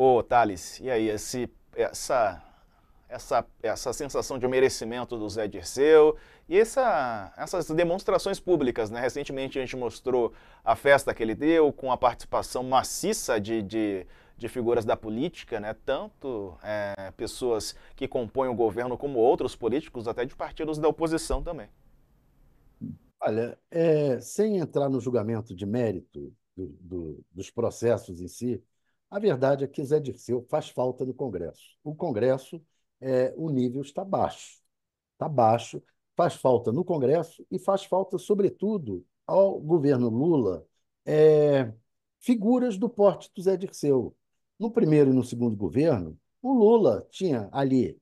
Ô, Thales, e aí, esse, essa, essa, essa sensação de merecimento do Zé Dirceu e essa, essas demonstrações públicas, né? Recentemente a gente mostrou a festa que ele deu com a participação maciça de, de, de figuras da política, né? Tanto é, pessoas que compõem o governo como outros políticos, até de partidos da oposição também. Olha, é, sem entrar no julgamento de mérito do, do, dos processos em si, a verdade é que Zé Dirceu faz falta no Congresso. O Congresso, é, o nível está baixo. Está baixo, faz falta no Congresso e faz falta, sobretudo, ao governo Lula, é, figuras do porte do Zé Dirceu. No primeiro e no segundo governo, o Lula tinha ali,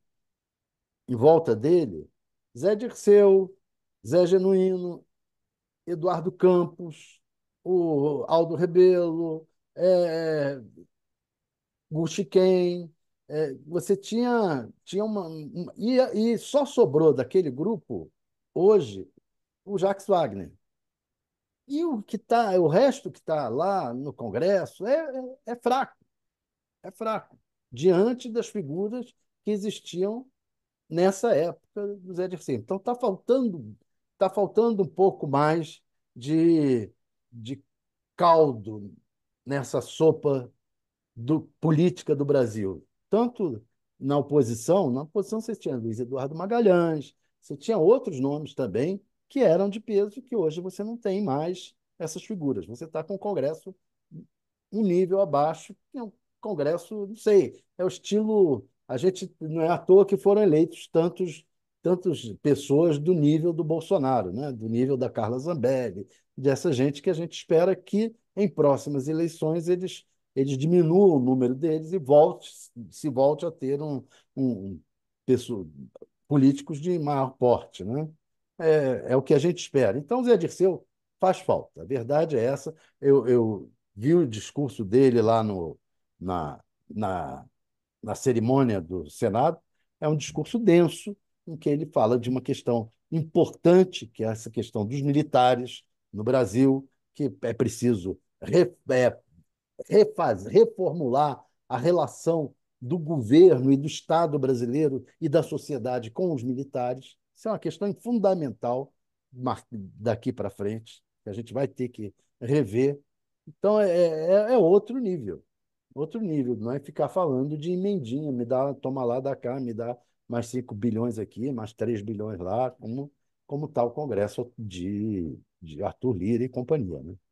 em volta dele, Zé Dirceu, Zé Genuíno, Eduardo Campos, o Aldo Rebelo, é, Gushiken, é, você tinha, tinha uma, uma e, e, só sobrou daquele grupo, hoje, o Jacques Wagner. E o que tá, o resto que está lá no Congresso é, é, é fraco. É fraco. Diante das figuras que existiam nessa época do Zé Dirceu. Então está faltando, tá faltando um pouco mais de, de caldo nessa sopa do, política do Brasil, tanto na oposição, na oposição você tinha Luiz Eduardo Magalhães, você tinha outros nomes também que eram de peso, que hoje você não tem mais essas figuras. Você está com o Congresso um nível abaixo, que é um Congresso, não sei, é o estilo. A gente não é à toa que foram eleitos tantos tantas pessoas do nível do Bolsonaro, né? do nível da Carla Zambelli, dessa gente que a gente espera que em próximas eleições eles eles diminuam o número deles e volte, se volte a ter um, um, um pessoa, políticos de maior porte. Né? É, é o que a gente espera. Então, Zé Dirceu faz falta. A verdade é essa. Eu, eu vi o discurso dele lá no, na, na, na cerimônia do Senado. É um discurso denso, em que ele fala de uma questão importante, que é essa questão dos militares no Brasil, que é preciso é, refaz, reformular a relação do governo e do Estado brasileiro e da sociedade com os militares. Isso é uma questão fundamental daqui para frente, que a gente vai ter que rever. Então, é, é, é, é, outro nível. Outro nível, não é ficar falando de emendinha, me dá, toma lá, dá cá, me dá mais 5 bilhões aqui, mais 3 bilhões lá, como como está o Congresso de, de Arthur Lira e companhia. Né?